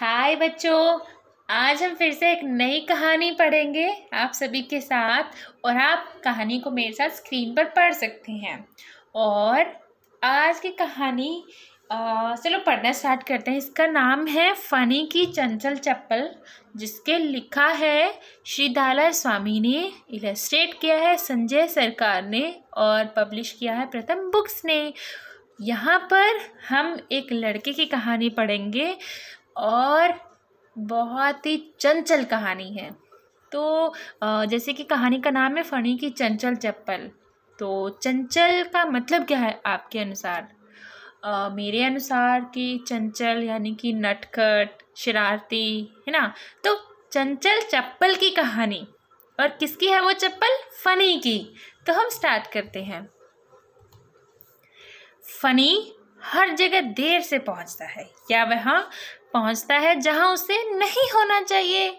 हाय बच्चों आज हम फिर से एक नई कहानी पढ़ेंगे आप सभी के साथ और आप कहानी को मेरे साथ स्क्रीन पर पढ़ सकते हैं और आज की कहानी चलो पढ़ना स्टार्ट करते हैं इसका नाम है फनी की चंचल चप्पल जिसके लिखा है श्री दाला स्वामी ने इलेस्ट्रेट किया है संजय सरकार ने और पब्लिश किया है प्रथम बुक्स ने यहाँ पर हम एक लड़के की कहानी पढ़ेंगे और बहुत ही चंचल कहानी है तो जैसे कि कहानी का नाम है फणी की चंचल चप्पल तो चंचल का मतलब क्या है आपके अनुसार आ, मेरे अनुसार कि चंचल यानी कि नटखट शरारती है ना तो चंचल चप्पल की कहानी और किसकी है वो चप्पल फनी की तो हम स्टार्ट करते हैं फनी हर जगह देर से पहुंचता है या वह पहुंचता है जहां उसे नहीं होना चाहिए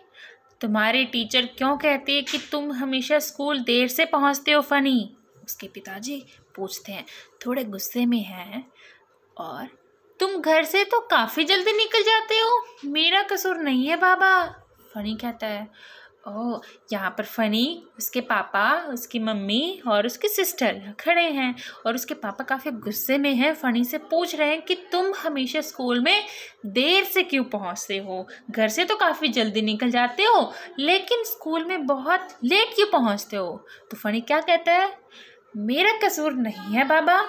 तुम्हारे टीचर क्यों कहते हैं कि तुम हमेशा स्कूल देर से पहुंचते हो फनी उसके पिताजी पूछते हैं थोड़े गुस्से में हैं और तुम घर से तो काफ़ी जल्दी निकल जाते हो मेरा कसूर नहीं है बाबा फनी कहता है ओ यहाँ पर फ़नी उसके पापा उसकी मम्मी और उसके सिस्टर खड़े हैं और उसके पापा काफ़ी गुस्से में हैं फ़नी से पूछ रहे हैं कि तुम हमेशा स्कूल में देर से क्यों पहुँचते हो घर से तो काफ़ी जल्दी निकल जाते हो लेकिन स्कूल में बहुत लेट क्यों पहुँचते हो तो फ़नी क्या कहता है मेरा कसूर नहीं है बाबा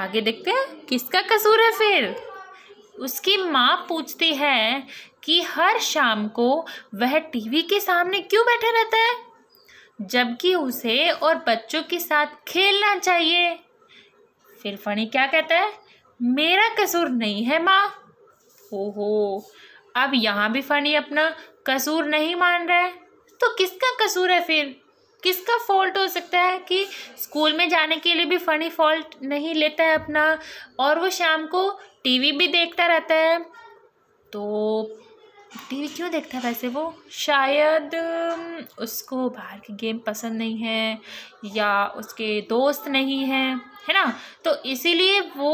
आगे देखते हैं किसका कसूर है फिर उसकी माँ पूछती है कि हर शाम को वह टीवी के सामने क्यों बैठा रहता है जबकि उसे और बच्चों के साथ खेलना चाहिए फिर फणी क्या कहता है मेरा कसूर नहीं है माँ ओहो अब यहाँ भी फणी अपना कसूर नहीं मान रहा है तो किसका कसूर है फिर किसका फॉल्ट हो सकता है कि स्कूल में जाने के लिए भी फ़नी फॉल्ट नहीं लेता है अपना और वो शाम को टीवी भी देखता रहता है तो टीवी क्यों देखता है वैसे वो शायद उसको बाहर की गेम पसंद नहीं है या उसके दोस्त नहीं हैं है ना तो इसीलिए वो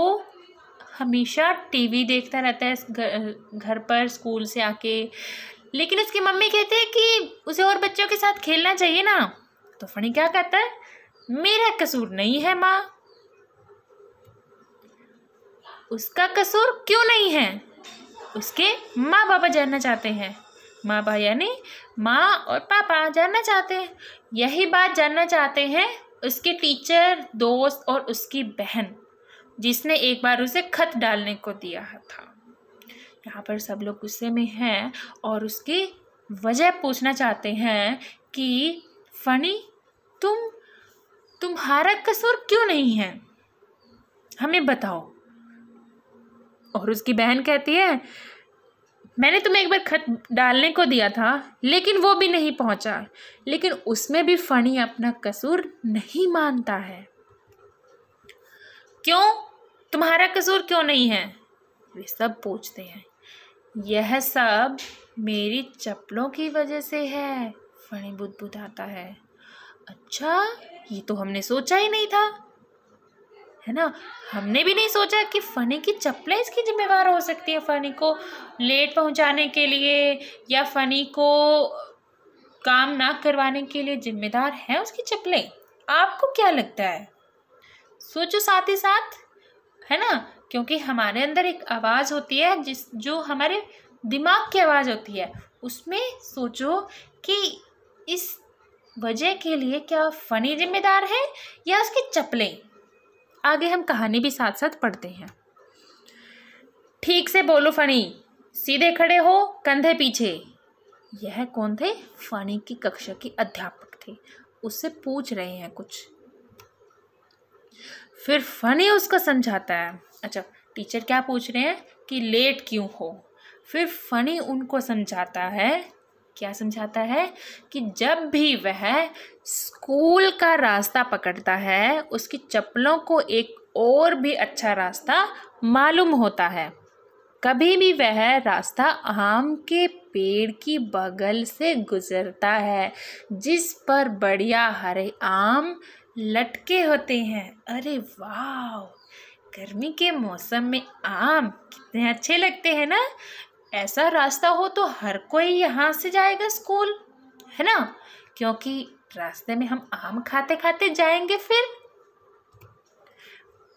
हमेशा टीवी देखता रहता है घर, घर पर स्कूल से आके लेकिन उसकी मम्मी कहते हैं कि उसे और बच्चों के साथ खेलना चाहिए ना तो फणी क्या कहता है मेरा कसूर नहीं है माँ उसका कसूर क्यों नहीं है उसके माँ बाबा जानना चाहते हैं माँ बाप यानी माँ और पापा जानना चाहते हैं यही बात जानना चाहते हैं उसके टीचर दोस्त और उसकी बहन जिसने एक बार उसे खत डालने को दिया था यहाँ पर सब लोग गुस्से में हैं और उसकी वजह पूछना चाहते हैं कि फनी तुम तुम्हारा कसूर क्यों नहीं है हमें बताओ और उसकी बहन कहती है मैंने तुम्हें एक बार खत डालने को दिया था लेकिन वो भी नहीं पहुंचा लेकिन उसमें भी फणी अपना कसूर नहीं मानता है क्यों तुम्हारा कसूर क्यों नहीं है वे सब पूछते हैं यह सब मेरी चप्पलों की वजह से है फणी बुदबुदाता है अच्छा ये तो हमने सोचा ही नहीं था है ना हमने भी नहीं सोचा कि फ़नी की चप्पलें इसकी जिम्मेवार हो सकती है फ़नी को लेट पहुंचाने के लिए या फ़नी को काम ना करवाने के लिए जिम्मेदार है उसकी चप्पलें आपको क्या लगता है सोचो साथ ही साथ है ना क्योंकि हमारे अंदर एक आवाज़ होती है जिस जो हमारे दिमाग की आवाज़ होती है उसमें सोचो कि इस वजह के लिए क्या फ़नी जिम्मेदार है या उसकी चप्पलें आगे हम कहानी भी साथ साथ पढ़ते हैं ठीक से बोलो फणी सीधे खड़े हो कंधे पीछे यह कौन थे फणी की कक्षा की अध्यापक थे उससे पूछ रहे हैं कुछ फिर फणी उसको समझाता है अच्छा टीचर क्या पूछ रहे हैं कि लेट क्यों हो फिर फनी उनको समझाता है क्या समझाता है कि जब भी वह स्कूल का रास्ता पकड़ता है उसकी चप्पलों को एक और भी अच्छा रास्ता मालूम होता है कभी भी वह रास्ता आम के पेड़ की बगल से गुजरता है जिस पर बढ़िया हरे आम लटके होते हैं अरे वाह गर्मी के मौसम में आम कितने अच्छे लगते हैं ना ऐसा रास्ता हो तो हर कोई यहाँ से जाएगा स्कूल है ना क्योंकि रास्ते में हम आम खाते खाते जाएंगे फिर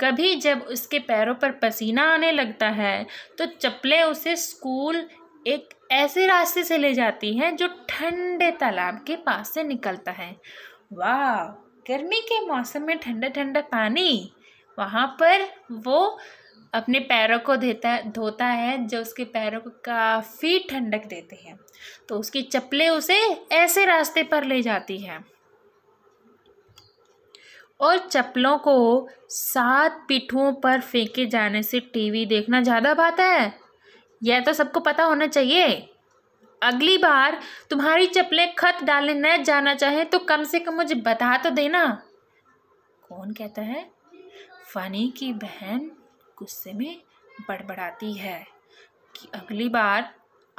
कभी जब उसके पैरों पर पसीना आने लगता है तो चप्पलें उसे स्कूल एक ऐसे रास्ते से ले जाती हैं जो ठंडे तालाब के पास से निकलता है वाह गर्मी के मौसम में ठंडा ठंडा पानी वहाँ पर वो अपने पैरों को देता धोता है जो उसके पैरों को काफ़ी ठंडक देते हैं तो उसकी चप्पलें उसे ऐसे रास्ते पर ले जाती हैं और चप्पलों को सात पिठुओं पर फेंके जाने से टीवी देखना ज़्यादा बात है यह तो सबको पता होना चाहिए अगली बार तुम्हारी चप्पलें खत डालने न जाना चाहे तो कम से कम मुझे बता तो देना कौन कहता है फनी की बहन गुस्से में बड़बड़ाती है कि अगली बार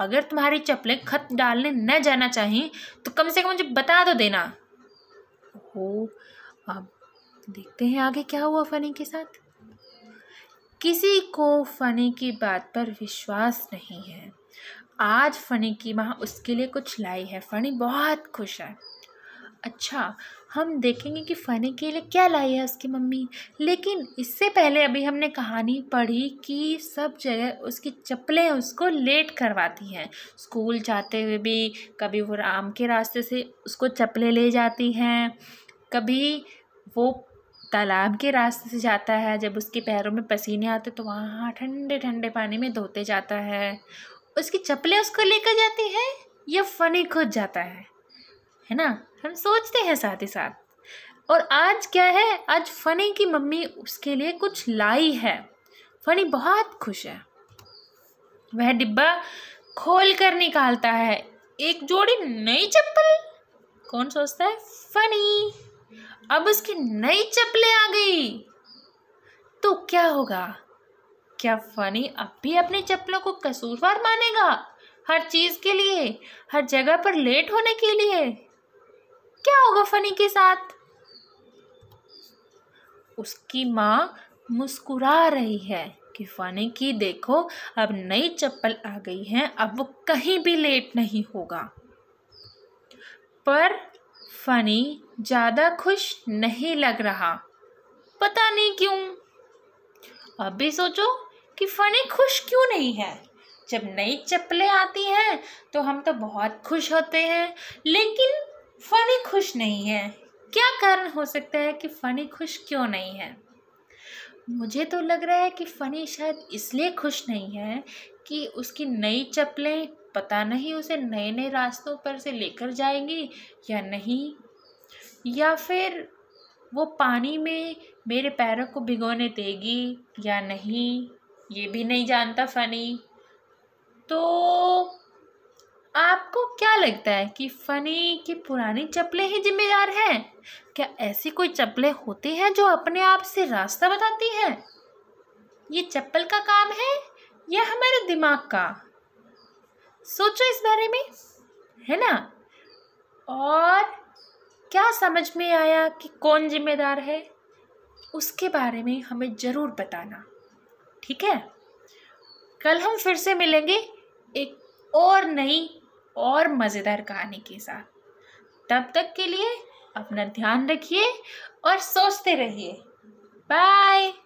अगर तुम्हारी चप्पलें खत डालने न जाना चाहिए तो कम से कम मुझे बता दो तो देना हो अब देखते हैं आगे क्या हुआ फ़नी के साथ किसी को फ़नी की बात पर विश्वास नहीं है आज फ़नी की माँ उसके लिए कुछ लाई है फ़नी बहुत खुश है अच्छा हम देखेंगे कि फ़नी के लिए क्या लाई है उसकी मम्मी लेकिन इससे पहले अभी हमने कहानी पढ़ी कि सब जगह उसकी चप्पलें उसको लेट करवाती हैं स्कूल जाते हुए भी कभी वो राम के रास्ते से उसको चप्पलें ले जाती हैं कभी वो तालाब के रास्ते से जाता है जब उसके पैरों में पसीने आते तो वहाँ ठंडे ठंडे पानी में धोते जाता है उसकी चप्पलें उसको लेकर जाती है या फ़नी खुद जाता है है ना हम सोचते हैं साथ ही साथ और आज क्या है आज फ़नी की मम्मी उसके लिए कुछ लाई है फ़नी बहुत खुश है वह डिब्बा खोल कर निकालता है एक जोड़ी नई चप्पल कौन सोचता है फनी अब उसकी नई चप्पलें आ गई तो क्या होगा क्या फनी अब भी अपने चप्पलों को कसूरवार मानेगा हर चीज के लिए हर जगह पर लेट होने के लिए क्या होगा फनी के साथ उसकी माँ मुस्कुरा रही है कि फनी की देखो अब नई चप्पल आ गई है अब वो कहीं भी लेट नहीं होगा पर फनी ज़्यादा खुश नहीं लग रहा पता नहीं क्यों अब भी सोचो कि फनी खुश क्यों नहीं है जब नई चप्पलें आती हैं तो हम तो बहुत खुश होते हैं लेकिन फ़नी खुश नहीं है क्या कारण हो सकता है कि फ़नी खुश क्यों नहीं है मुझे तो लग रहा है कि फ़नी शायद इसलिए खुश नहीं है कि उसकी नई चप्पलें पता नहीं उसे नए नए रास्तों पर से लेकर जाएंगी या नहीं या फिर वो पानी में मेरे पैरों को भिगोने देगी या नहीं ये भी नहीं जानता फ़नी तो आपको क्या लगता है कि फ़नी की पुरानी चप्पलें ही जिम्मेदार हैं क्या ऐसी कोई चप्पलें होती हैं जो अपने आप से रास्ता बताती हैं ये चप्पल का काम है या हमारे दिमाग का सोचो इस बारे में है ना और क्या समझ में आया कि कौन जिम्मेदार है उसके बारे में हमें ज़रूर बताना ठीक है कल हम फिर से मिलेंगे एक और नई और मज़ेदार कहानी के साथ तब तक के लिए अपना ध्यान रखिए और सोचते रहिए बाय